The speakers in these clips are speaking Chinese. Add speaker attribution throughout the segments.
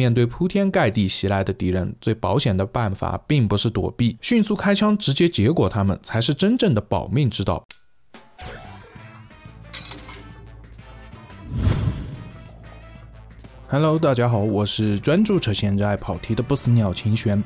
Speaker 1: 面对铺天盖地袭来的敌人，最保险的办法并不是躲避，迅速开枪直接结果他们才是真正的保命之道。Hello，大家好，我是专注扯闲爱跑题的不死鸟秦弦。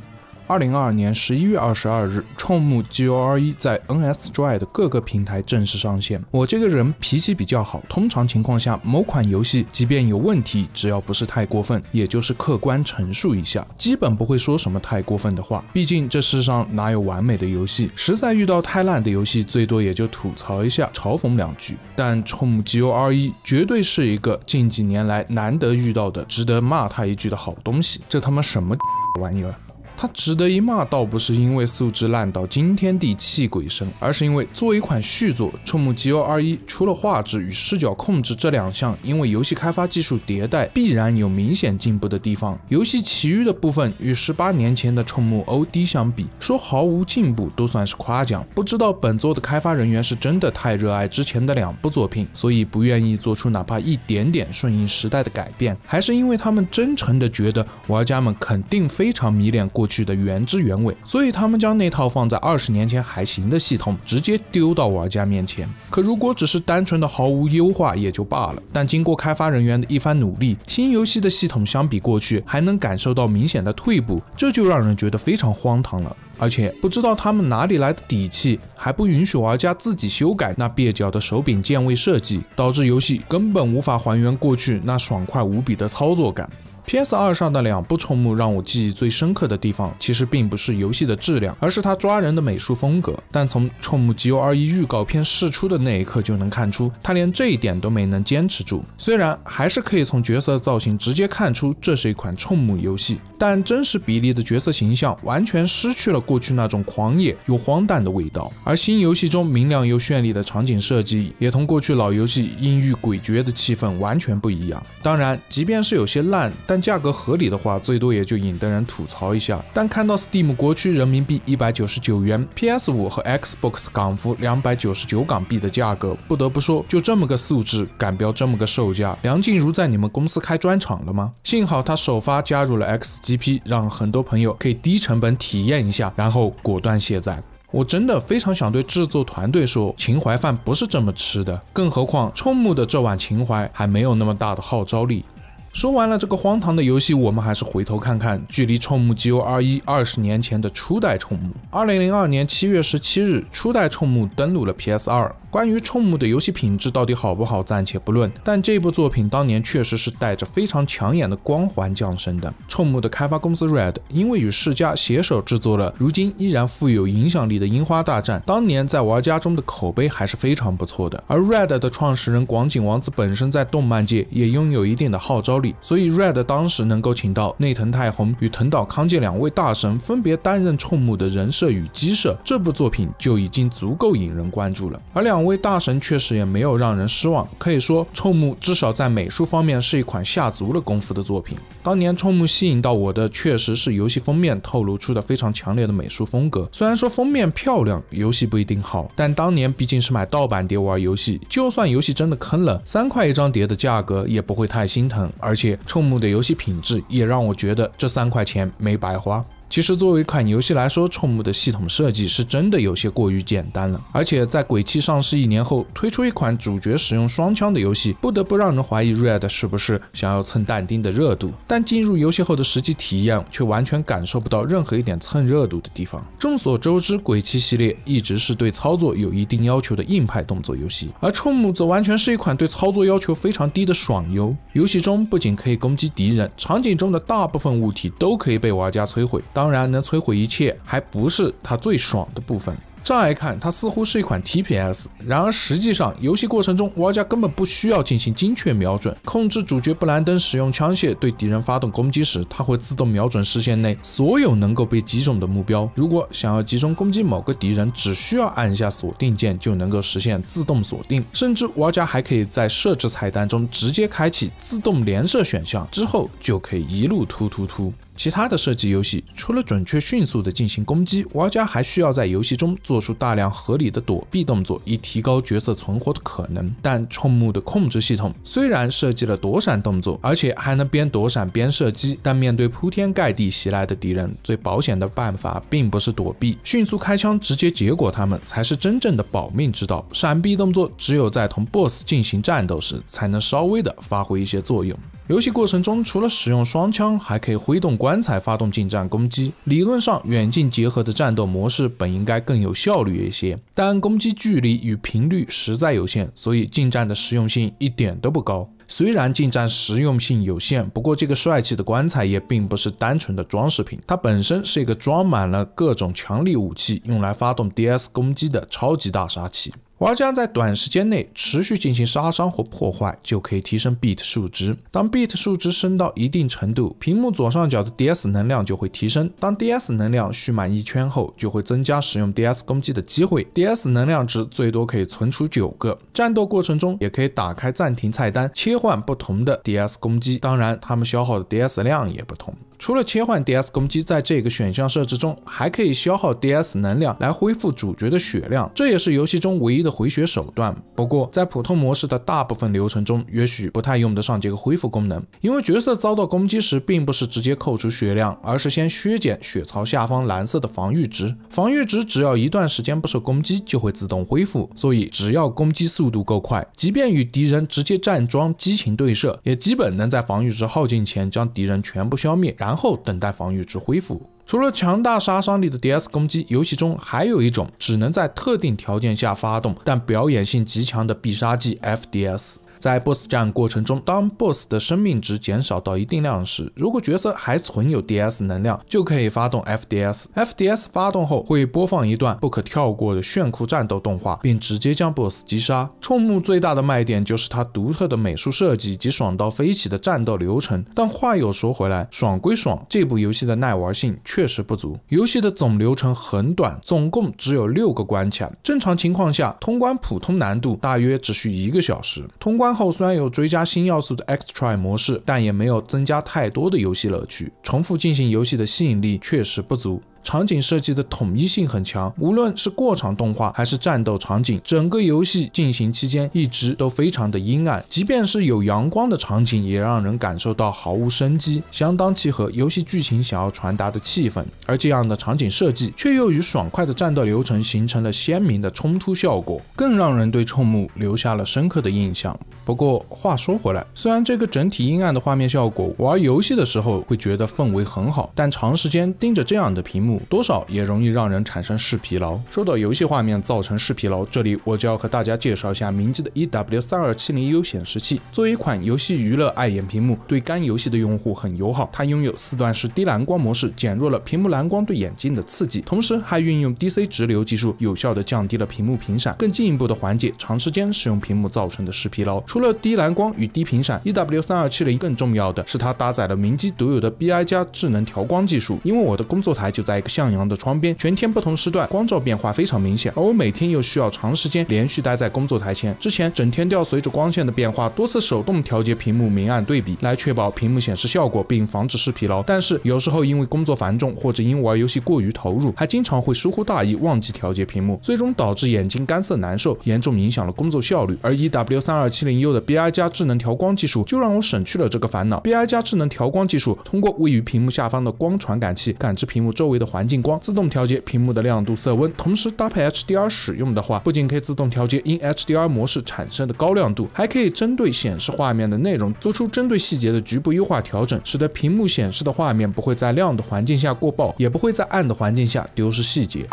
Speaker 1: 二零二二年十一月二十二日，冲木 G O R E 在 N S d r e 的各个平台正式上线。我这个人脾气比较好，通常情况下，某款游戏即便有问题，只要不是太过分，也就是客观陈述一下，基本不会说什么太过分的话。毕竟这世上哪有完美的游戏？实在遇到太烂的游戏，最多也就吐槽一下，嘲讽两句。但冲梦 G O R E 绝对是一个近几年来难得遇到的值得骂他一句的好东西。这他妈什么玩意儿？他值得一骂，倒不是因为素质烂到惊天地泣鬼神，而是因为作为一款续作《触目 G o 二一》，除了画质与视角控制这两项，因为游戏开发技术迭代必然有明显进步的地方。游戏其余的部分与十八年前的《宠目 OD》相比，说毫无进步都算是夸奖。不知道本作的开发人员是真的太热爱之前的两部作品，所以不愿意做出哪怕一点点顺应时代的改变，还是因为他们真诚的觉得玩家们肯定非常迷恋过。去的原汁原味，所以他们将那套放在二十年前还行的系统直接丢到玩家面前。可如果只是单纯的毫无优化也就罢了，但经过开发人员的一番努力，新游戏的系统相比过去还能感受到明显的退步，这就让人觉得非常荒唐了。而且不知道他们哪里来的底气，还不允许玩家自己修改那蹩脚的手柄键位设计，导致游戏根本无法还原过去那爽快无比的操作感。PS 二上的两部《冲目》让我记忆最深刻的地方，其实并不是游戏的质量，而是它抓人的美术风格。但从《冲目》G O 二一预告片释出的那一刻就能看出，它连这一点都没能坚持住。虽然还是可以从角色造型直接看出，这是一款《冲目》游戏。但真实比例的角色形象完全失去了过去那种狂野又荒诞的味道，而新游戏中明亮又绚丽的场景设计也同过去老游戏阴郁诡谲的气氛完全不一样。当然，即便是有些烂，但价格合理的话，最多也就引得人吐槽一下。但看到 Steam 国区人民币一百九十九元，PS5 和 Xbox 港服两百九十九港币的价格，不得不说，就这么个素质，敢标这么个售价，梁静茹在你们公司开专场了吗？幸好她首发加入了 X。G.P. 让很多朋友可以低成本体验一下，然后果断卸载。我真的非常想对制作团队说，情怀饭不是这么吃的。更何况冲木的这碗情怀还没有那么大的号召力。说完了这个荒唐的游戏，我们还是回头看看距离冲木 g o r 一二十年前的初代冲木。二零零二年七月十七日，初代冲木登陆了 P.S. 二。关于《冲木》的游戏品质到底好不好，暂且不论，但这部作品当年确实是带着非常抢眼的光环降生的。冲木的开发公司 Red 因为与世嘉携手制作了如今依然富有影响力的《樱花大战》，当年在玩家中的口碑还是非常不错的。而 Red 的创始人广井王子本身在动漫界也拥有一定的号召力，所以 Red 当时能够请到内藤泰宏与藤岛康介两位大神分别担任《冲木》的人设与机设，这部作品就已经足够引人关注了。而两这位大神确实也没有让人失望，可以说《臭木》至少在美术方面是一款下足了功夫的作品。当年《臭木》吸引到我的，确实是游戏封面透露出的非常强烈的美术风格。虽然说封面漂亮，游戏不一定好，但当年毕竟是买盗版碟玩游戏，就算游戏真的坑了，三块一张碟的价格也不会太心疼。而且《臭木》的游戏品质也让我觉得这三块钱没白花。其实作为一款游戏来说，冲木的系统设计是真的有些过于简单了。而且在《鬼泣》上市一年后推出一款主角使用双枪的游戏，不得不让人怀疑 Red 是不是想要蹭但丁的热度。但进入游戏后的实际体验却完全感受不到任何一点蹭热度的地方。众所周知，《鬼泣》系列一直是对操作有一定要求的硬派动作游戏，而冲木则完全是一款对操作要求非常低的爽游。游戏中不仅可以攻击敌人，场景中的大部分物体都可以被玩家摧毁。当然能摧毁一切，还不是它最爽的部分。乍一看，它似乎是一款 TPS，然而实际上，游戏过程中玩家根本不需要进行精确瞄准。控制主角布兰登使用枪械对敌人发动攻击时，它会自动瞄准视线内所有能够被击中的目标。如果想要集中攻击某个敌人，只需要按下锁定键就能够实现自动锁定，甚至玩家还可以在设置菜单中直接开启自动连射选项，之后就可以一路突突突。其他的设计游戏，除了准确迅速地进行攻击，玩家还需要在游戏中做出大量合理的躲避动作，以提高角色存活的可能。但《冲木的》控制系统虽然设计了躲闪动作，而且还能边躲闪边射击，但面对铺天盖地袭来的敌人，最保险的办法并不是躲避，迅速开枪直接结果他们才是真正的保命之道。闪避动作只有在同 BOSS 进行战斗时，才能稍微的发挥一些作用。游戏过程中，除了使用双枪，还可以挥动棺材发动近战攻击。理论上，远近结合的战斗模式本应该更有效率一些，但攻击距离与频率实在有限，所以近战的实用性一点都不高。虽然近战实用性有限，不过这个帅气的棺材也并不是单纯的装饰品，它本身是一个装满了各种强力武器，用来发动 DS 攻击的超级大杀器。玩家在短时间内持续进行杀伤或破坏，就可以提升 beat 数值。当 beat 数值升到一定程度，屏幕左上角的 DS 能量就会提升。当 DS 能量蓄满一圈后，就会增加使用 DS 攻击的机会。DS 能量值最多可以存储九个。战斗过程中也可以打开暂停菜单，切换不同的 DS 攻击，当然，它们消耗的 DS 量也不同。除了切换 D S 攻击，在这个选项设置中，还可以消耗 D S 能量来恢复主角的血量，这也是游戏中唯一的回血手段。不过，在普通模式的大部分流程中，也许不太用得上这个恢复功能，因为角色遭到攻击时，并不是直接扣除血量，而是先削减血槽下方蓝色的防御值。防御值只要一段时间不受攻击，就会自动恢复。所以，只要攻击速度够快，即便与敌人直接站桩激情对射，也基本能在防御值耗尽前将敌人全部消灭。然后等待防御值恢复。除了强大杀伤力的 D.S 攻击，游戏中还有一种只能在特定条件下发动，但表演性极强的必杀技 F.D.S。在 boss 战过程中，当 boss 的生命值减少到一定量时，如果角色还存有 D S 能量，就可以发动 F D S。F D S 发动后会播放一段不可跳过的炫酷战斗动画，并直接将 boss 击杀。冲木最大的卖点就是它独特的美术设计及爽到飞起的战斗流程。但话又说回来，爽归爽，这部游戏的耐玩性确实不足。游戏的总流程很短，总共只有六个关卡。正常情况下，通关普通难度大约只需一个小时。通关番后虽然有追加新要素的 Extra 模式，但也没有增加太多的游戏乐趣，重复进行游戏的吸引力确实不足。场景设计的统一性很强，无论是过场动画还是战斗场景，整个游戏进行期间一直都非常的阴暗，即便是有阳光的场景，也让人感受到毫无生机，相当契合游戏剧情想要传达的气氛。而这样的场景设计，却又与爽快的战斗流程形成了鲜明的冲突效果，更让人对触目留下了深刻的印象。不过话说回来，虽然这个整体阴暗的画面效果，玩游戏的时候会觉得氛围很好，但长时间盯着这样的屏幕。多少也容易让人产生视疲劳。说到游戏画面造成视疲劳，这里我就要和大家介绍一下明基的 E W 三二七零 U 显示器。作为一款游戏娱乐爱眼屏幕，对干游戏的用户很友好。它拥有四段式低蓝光模式，减弱了屏幕蓝光对眼睛的刺激，同时还运用 D C 直流技术，有效的降低了屏幕频闪，更进一步的缓解长时间使用屏幕造成的视疲劳。除了低蓝光与低频闪，E W 三二七零更重要的是它搭载了明基独有的 B I 加智能调光技术。因为我的工作台就在。向阳的窗边，全天不同时段光照变化非常明显，而我每天又需要长时间连续待在工作台前。之前整天都要随着光线的变化多次手动调节屏幕明暗对比，来确保屏幕显示效果并防止视疲劳。但是有时候因为工作繁重，或者因玩游戏过于投入，还经常会疏忽大意，忘记调节屏幕，最终导致眼睛干涩难受，严重影响了工作效率。而 E W 三二七零 U 的 B I 加智能调光技术就让我省去了这个烦恼。B I 加智能调光技术通过位于屏幕下方的光传感器感知屏幕周围的。环境光自动调节屏幕的亮度、色温，同时搭配 HDR 使用的话，不仅可以自动调节因 HDR 模式产生的高亮度，还可以针对显示画面的内容做出针对细节的局部优化调整，使得屏幕显示的画面不会在亮的环境下过曝，也不会在暗的环境下丢失细节。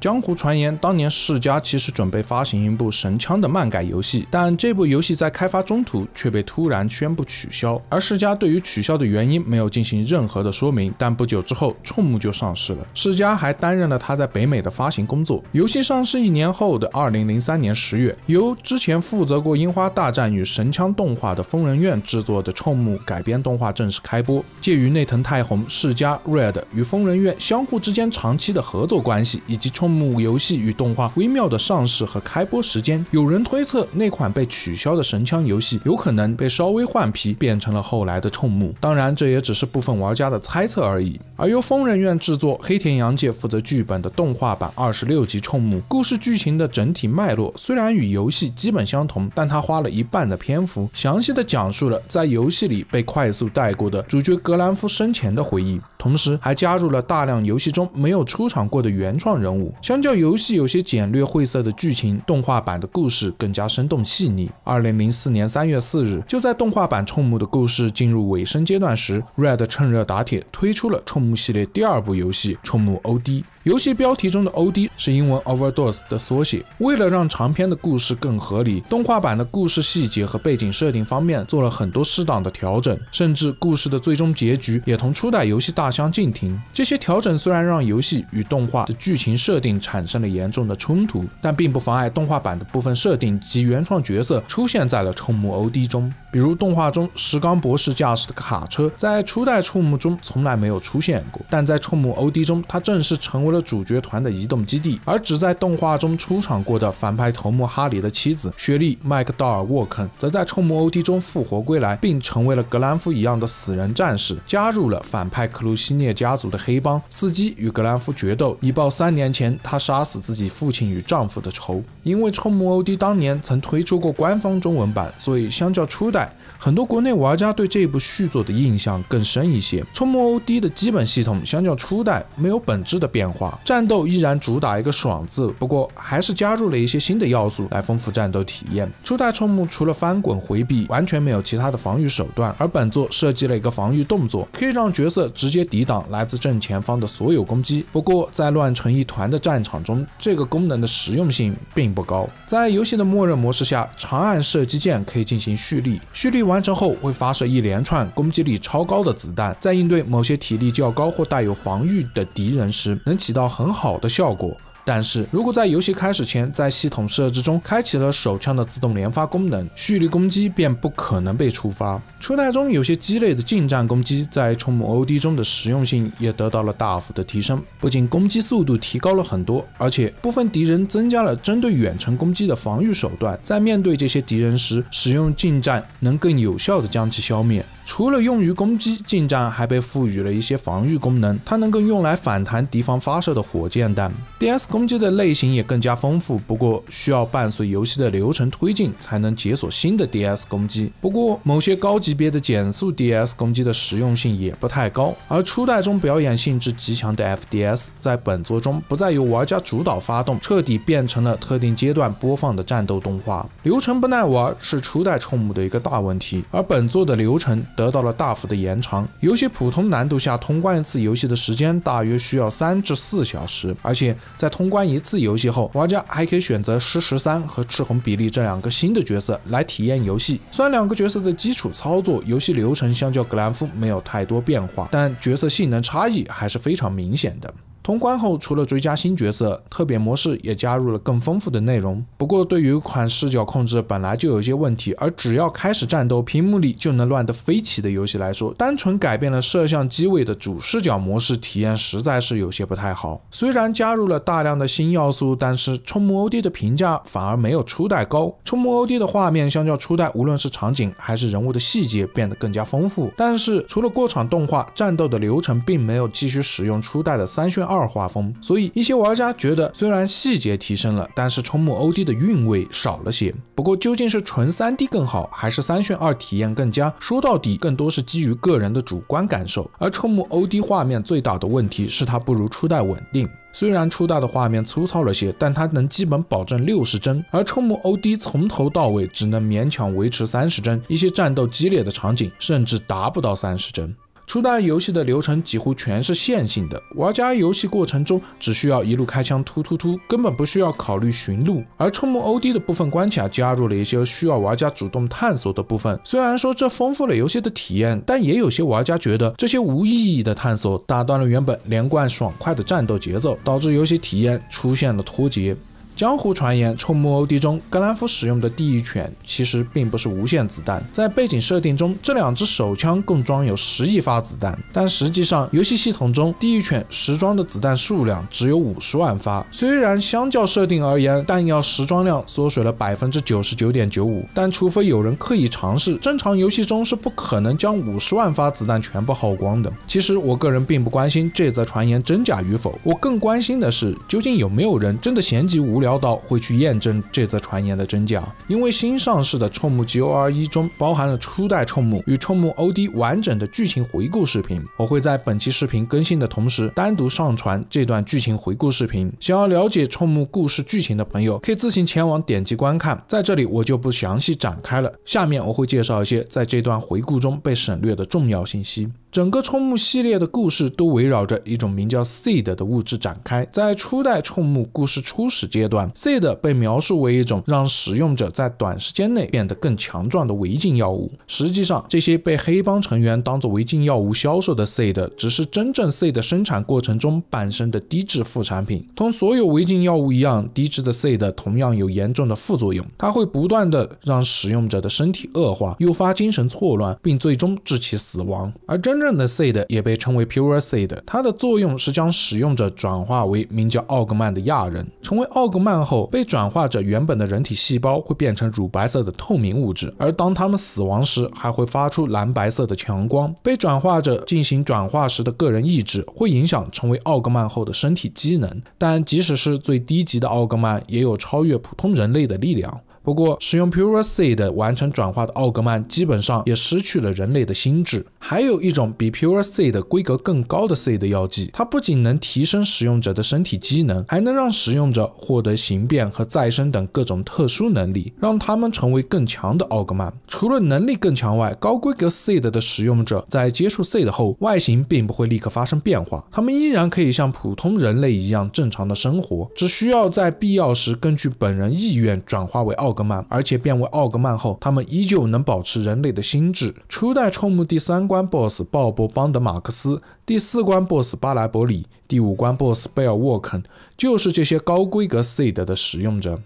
Speaker 1: 江湖传言，当年世嘉其实准备发行一部《神枪》的漫改游戏，但这部游戏在开发中途却被突然宣布取消。而世嘉对于取消的原因没有进行任何的说明。但不久之后，《冲木》就上市了，世嘉还担任了他在北美的发行工作。游戏上市一年后的二零零三年十月，由之前负责过《樱花大战》与《神枪》动画的疯人院制作的《冲木》改编动画正式开播。介于内藤太宏、世嘉、r e d 与疯人院相互之间长期的合作关系，以及冲。木游戏与动画微妙的上市和开播时间，有人推测那款被取消的神枪游戏有可能被稍微换皮变成了后来的《冲木》。当然，这也只是部分玩家的猜测而已。而由疯人院制作、黑田洋介负责剧本的动画版二十六集《冲木》，故事剧情的整体脉络虽然与游戏基本相同，但他花了一半的篇幅，详细的讲述了在游戏里被快速带过的主角格兰夫生前的回忆。同时还加入了大量游戏中没有出场过的原创人物。相较游戏有些简略晦涩的剧情，动画版的故事更加生动细腻。二零零四年三月四日，就在动画版《冲木》的故事进入尾声阶段时，Red 趁热打铁推出了《冲木》系列第二部游戏《冲木 OD》。游戏标题中的 OD 是英文 Overdose 的缩写。为了让长篇的故事更合理，动画版的故事细节和背景设定方面做了很多适当的调整，甚至故事的最终结局也同初代游戏大相径庭。这些调整虽然让游戏与动画的剧情设定产生了严重的冲突，但并不妨碍动画版的部分设定及原创角色出现在了《冲木 OD》中。比如，动画中石刚博士驾驶的卡车在初代《冲木中从来没有出现过，但在《冲木 OD》中，它正式成为了。主角团的移动基地，而只在动画中出场过的反派头目哈里的妻子雪莉·麦克道尔沃肯，则在《冲魔 O.D.》中复活归来，并成为了格兰夫一样的死人战士，加入了反派克鲁西涅家族的黑帮，伺机与格兰夫决斗，以报三年前他杀死自己父亲与丈夫的仇。因为《冲魔 O.D.》当年曾推出过官方中文版，所以相较初代，很多国内玩家对这部续作的印象更深一些。《冲魔 O.D.》的基本系统相较初代没有本质的变化。战斗依然主打一个爽字，不过还是加入了一些新的要素来丰富战斗体验。初代冲木除了翻滚回避，完全没有其他的防御手段，而本作设计了一个防御动作，可以让角色直接抵挡来自正前方的所有攻击。不过在乱成一团的战场中，这个功能的实用性并不高。在游戏的默认模式下，长按射击键可以进行蓄力，蓄力完成后会发射一连串攻击力超高的子弹。在应对某些体力较高或带有防御的敌人时，能。起到很好的效果，但是如果在游戏开始前在系统设置中开启了手枪的自动连发功能，蓄力攻击便不可能被触发。初代中有些鸡肋的近战攻击，在《冲木 OD》中的实用性也得到了大幅的提升，不仅攻击速度提高了很多，而且部分敌人增加了针对远程攻击的防御手段，在面对这些敌人时，使用近战能更有效地将其消灭。除了用于攻击近战，还被赋予了一些防御功能，它能够用来反弹敌方发射的火箭弹。D.S. 攻击的类型也更加丰富，不过需要伴随游戏的流程推进才能解锁新的 D.S. 攻击。不过，某些高级别的减速 D.S. 攻击的实用性也不太高。而初代中表演性质极强的 F.D.S. 在本作中不再由玩家主导发动，彻底变成了特定阶段播放的战斗动画。流程不耐玩是初代冲木的一个大问题，而本作的流程。得到了大幅的延长。游戏普通难度下通关一次游戏的时间大约需要三至四小时，而且在通关一次游戏后，玩家还可以选择狮十三和赤红比利这两个新的角色来体验游戏。虽然两个角色的基础操作、游戏流程相较格兰夫没有太多变化，但角色性能差异还是非常明显的。通关后，除了追加新角色，特别模式也加入了更丰富的内容。不过，对于一款视角控制本来就有些问题，而只要开始战斗，屏幕里就能乱得飞起的游戏来说，单纯改变了摄像机位的主视角模式，体验实在是有些不太好。虽然加入了大量的新要素，但是冲木欧弟的评价反而没有初代高。冲木欧弟的画面相较初代，无论是场景还是人物的细节变得更加丰富，但是除了过场动画，战斗的流程并没有继续使用初代的三炫二。二画风，所以一些玩家觉得虽然细节提升了，但是《冲木 OD》的韵味少了些。不过究竟是纯三 D 更好，还是三选二体验更佳？说到底，更多是基于个人的主观感受。而《冲木 OD》画面最大的问题是它不如初代稳定。虽然初代的画面粗糙了些，但它能基本保证六十帧，而《冲木 OD》从头到尾只能勉强维持三十帧，一些战斗激烈的场景甚至达不到三十帧。初代游戏的流程几乎全是线性的，玩家游戏过程中只需要一路开枪突突突，根本不需要考虑寻路。而《触目 OD》的部分关卡加入了一些需要玩家主动探索的部分，虽然说这丰富了游戏的体验，但也有些玩家觉得这些无意义的探索打断了原本连贯爽快的战斗节奏，导致游戏体验出现了脱节。江湖传言，臭木 o D 中格兰夫使用的地狱犬其实并不是无限子弹。在背景设定中，这两支手枪共装有十亿发子弹，但实际上游戏系统中地狱犬实装的子弹数量只有五十万发。虽然相较设定而言，弹药实装量缩水了百分之九十九点九五，但除非有人刻意尝试，正常游戏中是不可能将五十万发子弹全部耗光的。其实我个人并不关心这则传言真假与否，我更关心的是究竟有没有人真的闲极无聊。妖道会去验证这则传言的真假，因为新上市的《冲木 G O R E》中包含了初代冲木与冲木 O D 完整的剧情回顾视频。我会在本期视频更新的同时，单独上传这段剧情回顾视频。想要了解冲木故事剧情的朋友，可以自行前往点击观看，在这里我就不详细展开了。下面我会介绍一些在这段回顾中被省略的重要信息。整个冲木系列的故事都围绕着一种名叫 Seed 的物质展开。在初代冲木故事初始阶段，Seed 被描述为一种让使用者在短时间内变得更强壮的违禁药物。实际上，这些被黑帮成员当做违禁药物销售的 Seed，只是真正 Seed 生产过程中伴生的低质副产品。同所有违禁药物一样，低质的 Seed 同样有严重的副作用，它会不断的让使用者的身体恶化，诱发精神错乱，并最终致其死亡。而真真正的 seed 也被称为 pure seed，它的作用是将使用者转化为名叫奥格曼的亚人。成为奥格曼后，被转化者原本的人体细胞会变成乳白色的透明物质，而当他们死亡时，还会发出蓝白色的强光。被转化者进行转化时的个人意志会影响成为奥格曼后的身体机能，但即使是最低级的奥格曼，也有超越普通人类的力量。不过，使用 Pure Seed 完成转化的奥格曼基本上也失去了人类的心智。还有一种比 Pure Seed 规格更高的 Seed 药剂，它不仅能提升使用者的身体机能，还能让使用者获得形变和再生等各种特殊能力，让他们成为更强的奥格曼。除了能力更强外，高规格 Seed 的使用者在接触 Seed 后，外形并不会立刻发生变化，他们依然可以像普通人类一样正常的生活，只需要在必要时根据本人意愿转化为奥。格曼，而且变为奥格曼后，他们依旧能保持人类的心智。初代《冲木第三关 BOSS 鲍勃邦德、马克思，第四关 BOSS 巴莱伯里，第五关 BOSS 贝尔沃肯，就是这些高规格 Seed 的使用者。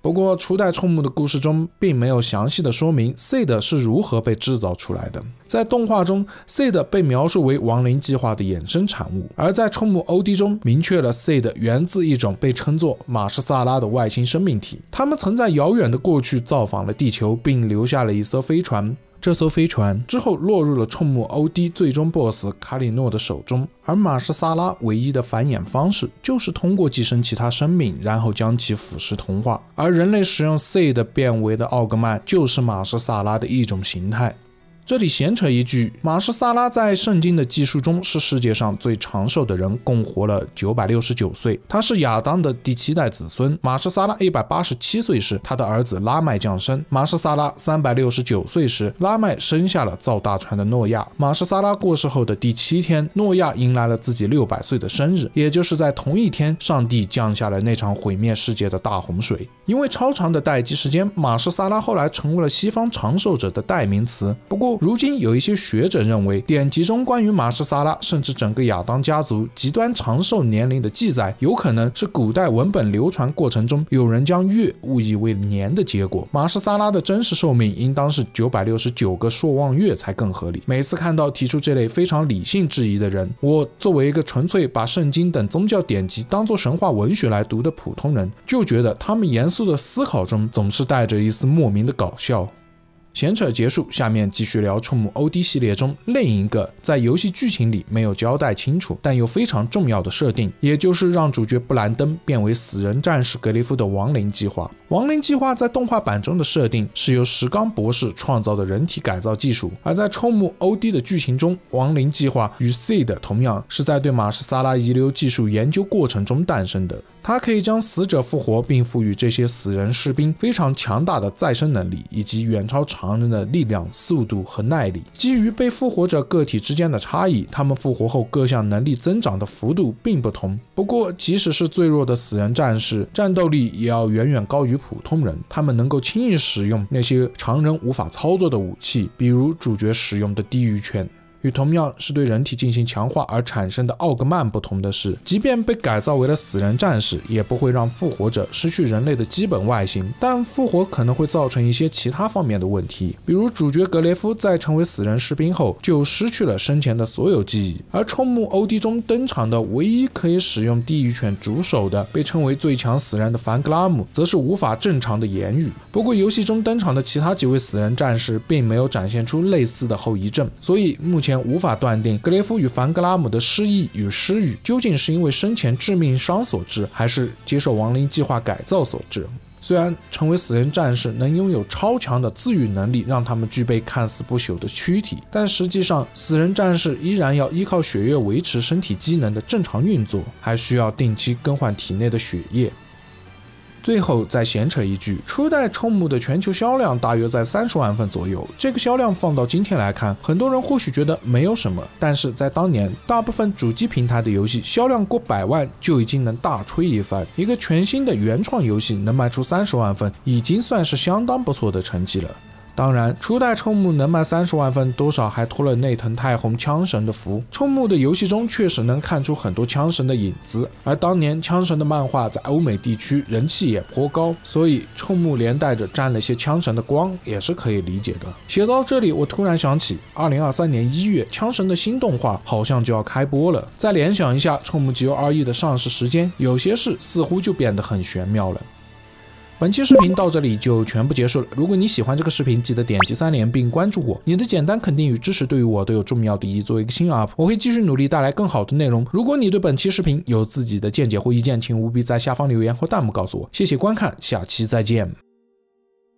Speaker 1: 不过，初代《冲木的故事中并没有详细的说明 Seed 是如何被制造出来的。在动画中，Seed 被描述为亡灵计划的衍生产物；而在《冲木 O.D.》中，明确了 Seed 源自一种被称作马士萨拉的外星生命体。他们曾在遥远的过去造访了地球，并留下了一艘飞船。这艘飞船之后落入了冲木欧迪最终 BOSS 卡里诺的手中，而马什萨拉唯一的繁衍方式就是通过寄生其他生命，然后将其腐蚀同化。而人类使用 C 的变为的奥格曼就是马什萨拉的一种形态。这里闲扯一句，马士撒拉在圣经的记述中是世界上最长寿的人，共活了九百六十九岁。他是亚当的第七代子孙。马士撒拉一百八十七岁时，他的儿子拉麦降生。马士撒拉三百六十九岁时，拉麦生下了造大船的诺亚。马士撒拉过世后的第七天，诺亚迎来了自己六百岁的生日，也就是在同一天，上帝降下了那场毁灭世界的大洪水。因为超长的待机时间，马士撒拉后来成为了西方长寿者的代名词。不过。如今有一些学者认为，典籍中关于马士撒拉甚至整个亚当家族极端长寿年龄的记载，有可能是古代文本流传过程中有人将月误以为年的结果。马士撒拉的真实寿命应当是九百六十九个朔望月才更合理。每次看到提出这类非常理性质疑的人，我作为一个纯粹把圣经等宗教典籍当作神话文学来读的普通人，就觉得他们严肃的思考中总是带着一丝莫名的搞笑。闲扯结束，下面继续聊《冲母 OD》系列中另一个在游戏剧情里没有交代清楚，但又非常重要的设定，也就是让主角布兰登变为死人战士格利夫的“亡灵计划”。亡灵计划在动画版中的设定是由石刚博士创造的人体改造技术，而在《冲母 OD》的剧情中，亡灵计划与 Seed 同样是在对马士萨拉遗留技术研究过程中诞生的。它可以将死者复活，并赋予这些死人士兵非常强大的再生能力，以及远超常人的力量、速度和耐力。基于被复活者个体之间的差异，他们复活后各项能力增长的幅度并不同。不过，即使是最弱的死人战士，战斗力也要远远高于普通人。他们能够轻易使用那些常人无法操作的武器，比如主角使用的地狱拳。与同样是对人体进行强化而产生的奥格曼不同的是，即便被改造为了死人战士，也不会让复活者失去人类的基本外形。但复活可能会造成一些其他方面的问题，比如主角格雷夫在成为死人士兵后就失去了生前的所有记忆，而《冲木 O.D》中登场的唯一可以使用地狱犬主手的被称为最强死人的凡格拉姆，则是无法正常的言语。不过游戏中登场的其他几位死人战士并没有展现出类似的后遗症，所以目前。无法断定格雷夫与凡格拉姆的失忆与失语究竟是因为生前致命伤所致，还是接受亡灵计划改造所致。虽然成为死人战士能拥有超强的自愈能力，让他们具备看似不朽的躯体，但实际上死人战士依然要依靠血液维持身体机能的正常运作，还需要定期更换体内的血液。最后再闲扯一句，初代《冲姆的全球销量大约在三十万份左右。这个销量放到今天来看，很多人或许觉得没有什么，但是在当年，大部分主机平台的游戏销量过百万就已经能大吹一番。一个全新的原创游戏能卖出三十万份，已经算是相当不错的成绩了。当然，初代《冲木》能卖三十万份，多少还托了内藤太宏“枪神”的福。《冲木》的游戏中确实能看出很多“枪神”的影子，而当年“枪神”的漫画在欧美地区人气也颇高，所以《冲木》连带着沾了些“枪神”的光，也是可以理解的。写到这里，我突然想起，二零二三年一月，《枪神》的新动画好像就要开播了。再联想一下《冲木》G O R E 的上市时间，有些事似乎就变得很玄妙了。本期视频到这里就全部结束了。如果你喜欢这个视频，记得点击三连并关注我。你的简单肯定与支持对于我都有重要的意义。作为一个新 UP，我会继续努力带来更好的内容。如果你对本期视频有自己的见解或意见，请务必在下方留言或弹幕告诉我。谢谢观看，下期再见。